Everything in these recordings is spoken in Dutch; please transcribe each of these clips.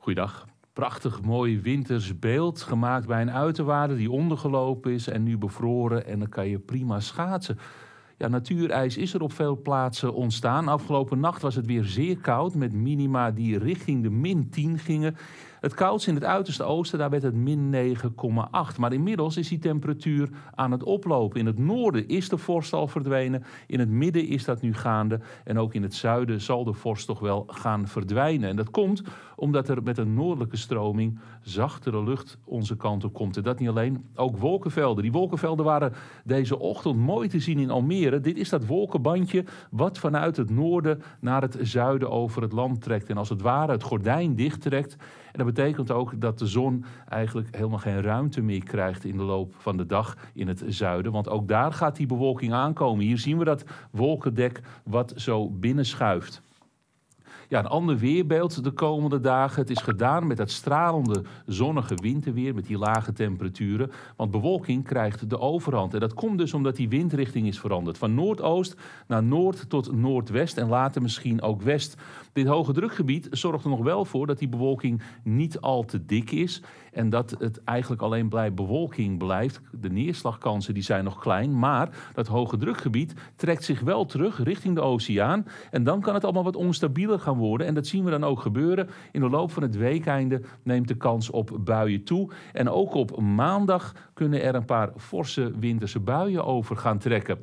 Goeiedag. Prachtig mooi winters beeld gemaakt bij een uiterwaarde die ondergelopen is en nu bevroren. En dan kan je prima schaatsen. Ja, natuurijs is er op veel plaatsen ontstaan. Afgelopen nacht was het weer zeer koud met minima die richting de min 10 gingen. Het koudst in het uiterste oosten, daar werd het min 9,8. Maar inmiddels is die temperatuur aan het oplopen. In het noorden is de vorst al verdwenen. In het midden is dat nu gaande. En ook in het zuiden zal de vorst toch wel gaan verdwijnen. En dat komt omdat er met een noordelijke stroming zachtere lucht onze kant op komt. En dat niet alleen, ook wolkenvelden. Die wolkenvelden waren deze ochtend mooi te zien in Almere. Dit is dat wolkenbandje wat vanuit het noorden naar het zuiden over het land trekt. En als het ware het gordijn dichttrekt. En dat betekent ook dat de zon eigenlijk helemaal geen ruimte meer krijgt in de loop van de dag in het zuiden. Want ook daar gaat die bewolking aankomen. Hier zien we dat wolkendek wat zo binnenschuift ja, een ander weerbeeld de komende dagen. Het is gedaan met dat stralende zonnige winterweer, met die lage temperaturen. Want bewolking krijgt de overhand. En dat komt dus omdat die windrichting is veranderd. Van noordoost naar noord tot noordwest en later misschien ook west. Dit hoge drukgebied zorgt er nog wel voor dat die bewolking niet al te dik is. En dat het eigenlijk alleen bij bewolking blijft. De neerslagkansen die zijn nog klein. Maar dat hoge drukgebied trekt zich wel terug richting de oceaan. En dan kan het allemaal wat onstabieler gaan worden worden. En dat zien we dan ook gebeuren. In de loop van het weekeinde neemt de kans op buien toe. En ook op maandag kunnen er een paar forse winterse buien over gaan trekken.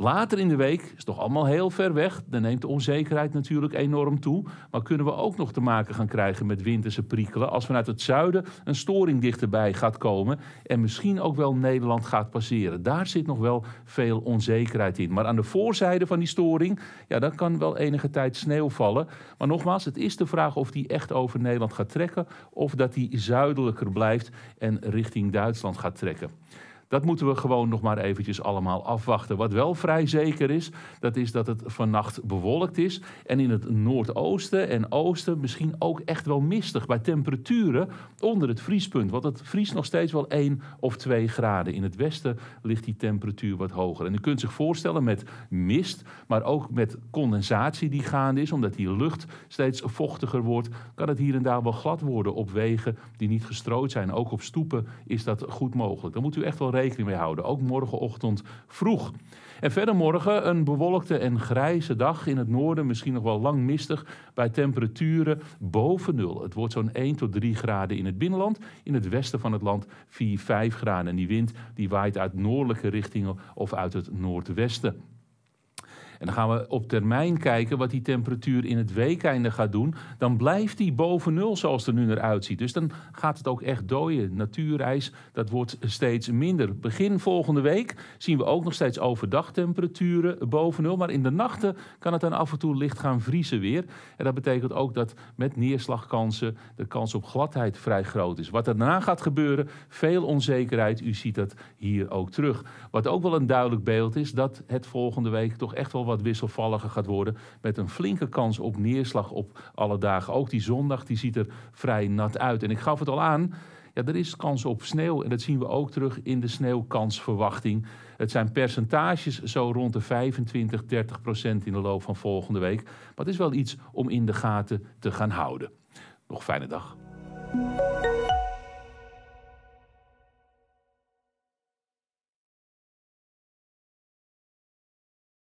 Later in de week is toch allemaal heel ver weg. Dan neemt de onzekerheid natuurlijk enorm toe. Maar kunnen we ook nog te maken gaan krijgen met winterse prikkelen als vanuit het zuiden een storing dichterbij gaat komen en misschien ook wel Nederland gaat passeren. Daar zit nog wel veel onzekerheid in. Maar aan de voorzijde van die storing, ja, dan kan wel enige tijd sneeuw vallen. Maar nogmaals, het is de vraag of die echt over Nederland gaat trekken of dat die zuidelijker blijft en richting Duitsland gaat trekken. Dat moeten we gewoon nog maar eventjes allemaal afwachten. Wat wel vrij zeker is, dat is dat het vannacht bewolkt is. En in het noordoosten en oosten misschien ook echt wel mistig. Bij temperaturen onder het vriespunt. Want het vriest nog steeds wel 1 of 2 graden. In het westen ligt die temperatuur wat hoger. En u kunt zich voorstellen met mist, maar ook met condensatie die gaande is. Omdat die lucht steeds vochtiger wordt, kan het hier en daar wel glad worden op wegen die niet gestrooid zijn. Ook op stoepen is dat goed mogelijk. Dan moet u echt wel rekening mee houden. Ook morgenochtend vroeg. En verder morgen een bewolkte en grijze dag in het noorden. Misschien nog wel lang mistig bij temperaturen boven nul. Het wordt zo'n 1 tot 3 graden in het binnenland. In het westen van het land 4, 5 graden. En die wind die waait uit noordelijke richtingen of uit het noordwesten. En dan gaan we op termijn kijken wat die temperatuur in het weekeinde gaat doen. Dan blijft die boven nul zoals het er nu naar uitziet. Dus dan gaat het ook echt dooien. Natuurijs, dat wordt steeds minder. Begin volgende week zien we ook nog steeds overdag temperaturen boven nul. Maar in de nachten kan het dan af en toe licht gaan vriezen weer. En dat betekent ook dat met neerslagkansen de kans op gladheid vrij groot is. Wat daarna gaat gebeuren, veel onzekerheid. U ziet dat hier ook terug. Wat ook wel een duidelijk beeld is, dat het volgende week toch echt wel wat wisselvalliger gaat worden. Met een flinke kans op neerslag op alle dagen. Ook die zondag die ziet er vrij nat uit. En ik gaf het al aan. Ja, er is kans op sneeuw en dat zien we ook terug in de sneeuwkansverwachting. Het zijn percentages zo rond de 25, 30 procent in de loop van volgende week. Maar het is wel iets om in de gaten te gaan houden. Nog fijne dag.